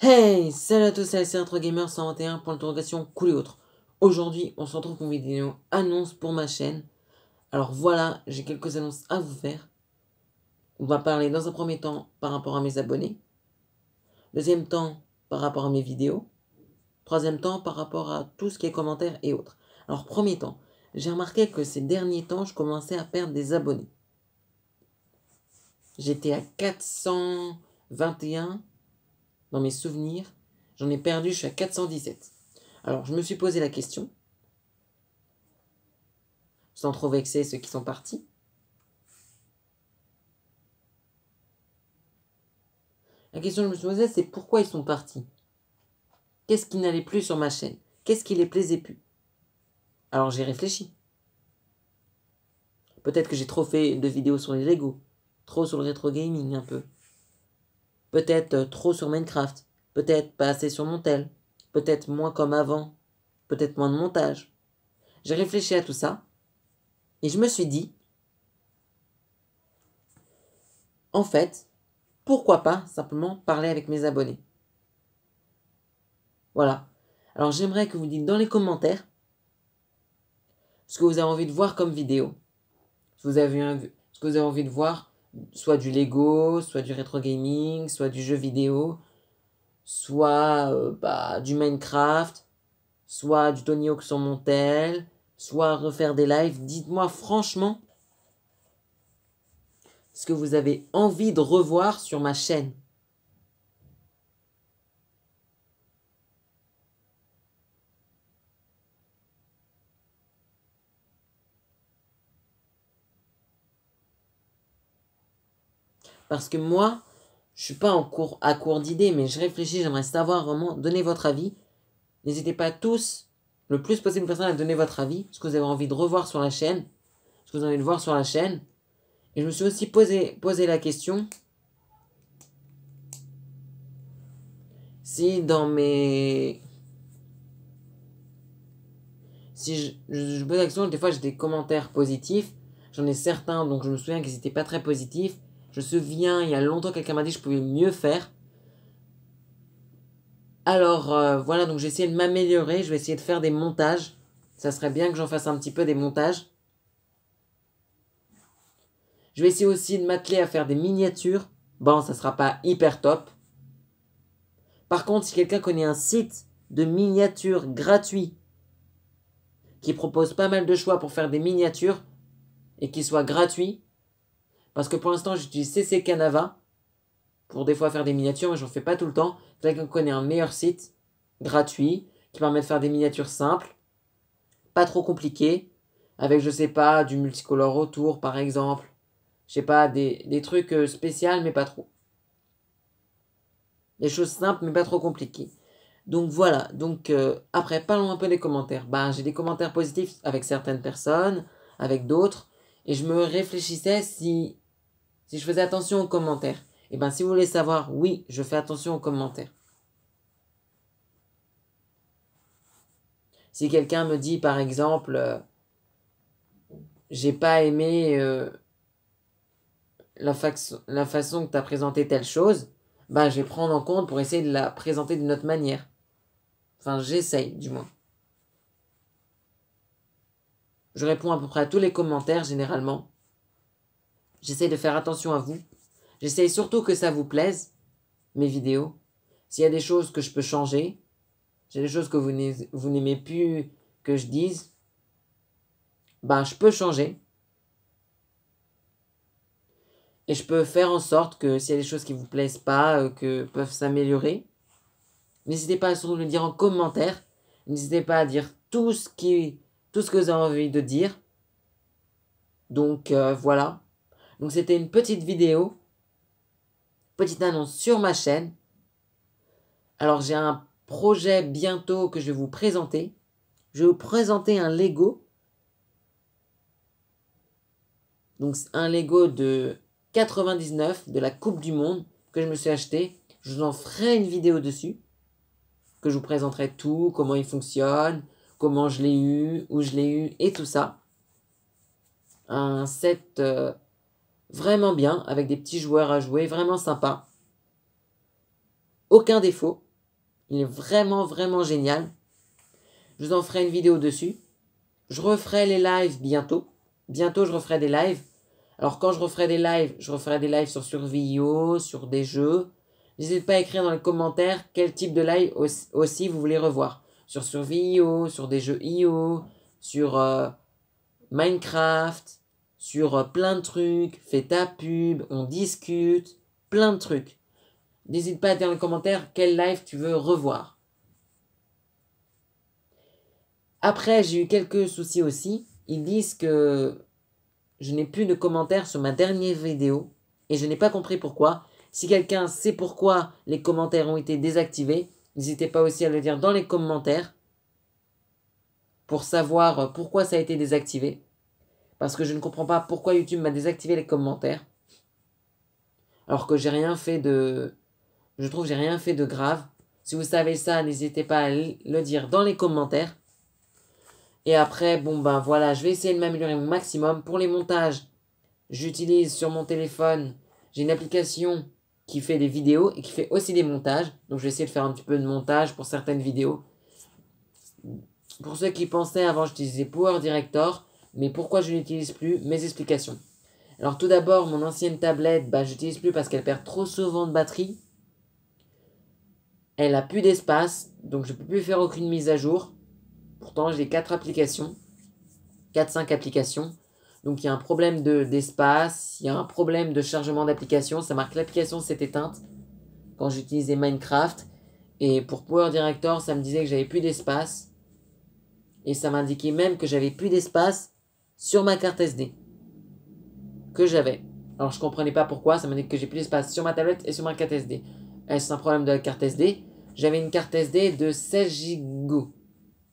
Hey, salut à tous, c'est gamer 121 pour l'interrogation cool et autres. Aujourd'hui, on se retrouve pour une vidéo annonce pour ma chaîne. Alors voilà, j'ai quelques annonces à vous faire. On va parler dans un premier temps par rapport à mes abonnés. Deuxième temps, par rapport à mes vidéos. Troisième temps, par rapport à tout ce qui est commentaires et autres. Alors premier temps, j'ai remarqué que ces derniers temps, je commençais à perdre des abonnés. J'étais à 421 dans mes souvenirs, j'en ai perdu, je suis à 417. Alors, je me suis posé la question, sans trop vexer ceux qui sont partis. La question que je me suis posée, c'est pourquoi ils sont partis Qu'est-ce qui n'allait plus sur ma chaîne Qu'est-ce qui les plaisait plus Alors j'ai réfléchi. Peut-être que j'ai trop fait de vidéos sur les Lego, trop sur le rétro gaming un peu peut-être euh, trop sur Minecraft, peut-être pas assez sur Montel, peut-être moins comme avant, peut-être moins de montage. J'ai réfléchi à tout ça et je me suis dit, en fait, pourquoi pas simplement parler avec mes abonnés Voilà. Alors j'aimerais que vous dites dans les commentaires ce que vous avez envie de voir comme vidéo. Ce que vous avez, ce que vous avez envie de voir soit du Lego, soit du rétro gaming, soit du jeu vidéo, soit euh, bah, du Minecraft, soit du Tony Hawk sur Montel, soit refaire des lives. Dites-moi franchement ce que vous avez envie de revoir sur ma chaîne. Parce que moi, je suis pas en cours, à court d'idées, mais je réfléchis, j'aimerais savoir vraiment, donner votre avis. N'hésitez pas tous, le plus possible de personnes, à donner votre avis, ce que vous avez envie de revoir sur la chaîne, ce que vous avez envie de voir sur la chaîne. Et je me suis aussi posé, la question si dans mes. Si je, je pose la question, des fois j'ai des commentaires positifs, j'en ai certains, donc je me souviens qu'ils n'étaient pas très positifs je me souviens, il y a longtemps, quelqu'un m'a dit que je pouvais mieux faire. Alors euh, voilà, donc j'ai essayé de m'améliorer, je vais essayer de faire des montages. Ça serait bien que j'en fasse un petit peu des montages. Je vais essayer aussi de m'atteler à faire des miniatures. Bon, ça sera pas hyper top. Par contre, si quelqu'un connaît un site de miniatures gratuit qui propose pas mal de choix pour faire des miniatures et qui soit gratuit, parce que pour l'instant, j'utilise CC Canava pour des fois faire des miniatures, mais j'en fais pas tout le temps. qu'on connaît un meilleur site gratuit qui permet de faire des miniatures simples, pas trop compliquées, avec je sais pas du multicolore autour par exemple, je sais pas des, trucs euh, spéciaux mais pas trop. Des choses simples mais pas trop compliquées. Donc voilà, donc euh, après parlons un peu des commentaires. Ben, j'ai des commentaires positifs avec certaines personnes, avec d'autres, et je me réfléchissais si si je faisais attention aux commentaires. Eh bien, si vous voulez savoir, oui, je fais attention aux commentaires. Si quelqu'un me dit, par exemple, euh, j'ai pas aimé euh, la, la, façon que tu as présenté telle chose, ben, je vais prendre en compte pour essayer de la présenter d'une autre manière. Enfin, j'essaye, du moins. Je réponds à peu près à tous les commentaires, généralement. J'essaie de faire attention à vous. J'essaie surtout que ça vous plaise, mes vidéos. S'il y a des choses que je peux changer, s'il y a des choses que vous n'aimez plus que je dise, ben je peux changer. Et je peux faire en sorte que s'il y a des choses qui vous plaisent pas, euh, que peuvent s'améliorer, n'hésitez pas à surtout le dire en commentaire. N'hésitez pas à dire tout ce, qui, tout ce que vous avez envie de dire. Donc euh, voilà. Donc c'était une petite vidéo, petite annonce sur ma chaîne. Alors j'ai un projet bientôt que je vais vous présenter. Je vais vous présenter un Lego. Donc un Lego de 99 de la Coupe du Monde que je me suis acheté. Je vous en ferai une vidéo dessus. Que je vous présenterai tout, comment il fonctionne, comment je l'ai eu, où je l'ai eu et tout ça. Un set... Euh, vraiment bien, avec des petits joueurs à jouer, vraiment sympa. Aucun défaut. Il est vraiment, vraiment génial. Je vous en ferai une vidéo dessus. Je referai les lives bientôt. Bientôt, je referai des lives. Alors, quand je referai des lives, je referai des lives sur Survio, sur des jeux. N'hésitez pas à écrire dans les commentaires quel type de live aussi vous voulez revoir. Sur Survio, sur des jeux IO, sur euh, Minecraft, sur euh, plein de trucs, fais ta pub, on discute, plein de trucs. N'hésite pas à dire dans les commentaires quel live tu veux revoir. Après, j'ai eu quelques soucis aussi. Ils disent que je n'ai plus de commentaires sur ma dernière vidéo et je n'ai pas compris pourquoi. Si quelqu'un sait pourquoi les commentaires ont été désactivés, n'hésitez pas aussi à le dire dans les commentaires pour savoir pourquoi ça a été désactivé parce que je ne comprends pas pourquoi YouTube m'a désactivé les commentaires. Alors que j'ai rien fait de. Je trouve j'ai rien fait de grave. Si vous savez ça, n'hésitez pas à le dire dans les commentaires. Et après, bon ben voilà, je vais essayer de m'améliorer au maximum. Pour les montages, j'utilise sur mon téléphone, j'ai une application qui fait des vidéos et qui fait aussi des montages. Donc je vais essayer de faire un petit peu de montage pour certaines vidéos. Pour ceux qui pensaient avant, j'utilisais Power Director mais pourquoi je n'utilise plus Mes explications. Alors tout d'abord, mon ancienne tablette, bah, n'utilise plus parce qu'elle perd trop souvent de batterie. Elle a plus d'espace, donc je ne peux plus faire aucune mise à jour. Pourtant, j'ai 4 applications, 4-5 applications. Donc il y a un problème d'espace, il y a un problème de chargement d'application. Ça marque l'application s'est éteinte quand j'utilisais Minecraft. Et pour Power Director, ça me disait que j'avais plus d'espace. Et ça m'indiquait même que j'avais plus d'espace sur ma carte SD que j'avais. Alors je comprenais pas pourquoi, ça me dit que j'ai plus d'espace sur ma tablette et sur ma carte SD. Est-ce un problème de la carte SD J'avais une carte SD de 16 Go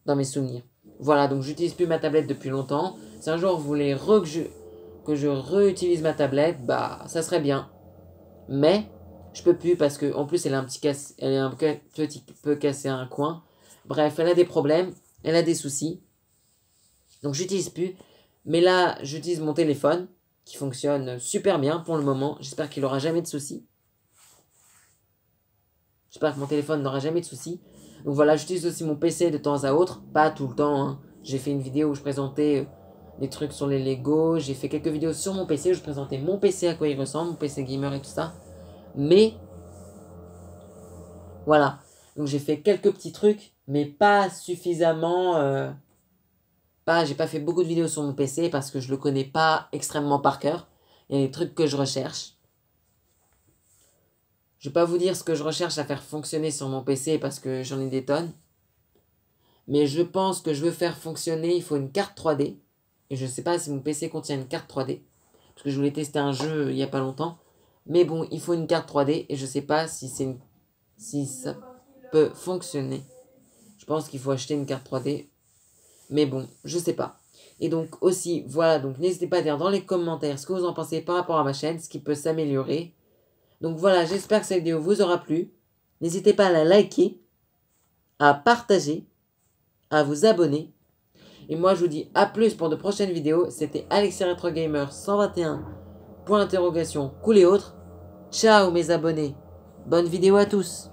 dans mes souvenirs. Voilà, donc j'utilise plus ma tablette depuis longtemps. Si un jour vous voulez que je, que je réutilise ma tablette, bah ça serait bien. Mais je peux plus parce que en plus elle a un petit casse, elle est un petit peu cassé un coin. Bref, elle a des problèmes, elle a des soucis. Donc j'utilise plus mais là, j'utilise mon téléphone qui fonctionne super bien pour le moment. J'espère qu'il n'aura jamais de soucis. J'espère que mon téléphone n'aura jamais de soucis. Donc voilà, j'utilise aussi mon PC de temps à autre. Pas tout le temps. Hein. J'ai fait une vidéo où je présentais euh, des trucs sur les Lego. J'ai fait quelques vidéos sur mon PC où je présentais mon PC à quoi il ressemble, mon PC gamer et tout ça. Mais voilà. Donc j'ai fait quelques petits trucs, mais pas suffisamment. Euh, j'ai pas fait beaucoup de vidéos sur mon PC parce que je le connais pas extrêmement par cœur. Il y a des trucs que je recherche. Je vais pas vous dire ce que je recherche à faire fonctionner sur mon PC parce que j'en ai des tonnes. Mais je pense que je veux faire fonctionner, il faut une carte 3D. Et je sais pas si mon PC contient une carte 3D. Parce que je voulais tester un jeu il y a pas longtemps. Mais bon, il faut une carte 3D et je sais pas si c'est une... si ça peut fonctionner. Je pense qu'il faut acheter une carte 3D mais bon, je sais pas. Et donc aussi, voilà, donc n'hésitez pas à dire dans les commentaires ce que vous en pensez par rapport à ma chaîne, ce qui peut s'améliorer. Donc voilà, j'espère que cette vidéo vous aura plu. N'hésitez pas à la liker, à partager, à vous abonner. Et moi, je vous dis à plus pour de prochaines vidéos. C'était Alexis Retro Gamer 121. Point d'interrogation, cool et autres. Ciao mes abonnés. Bonne vidéo à tous.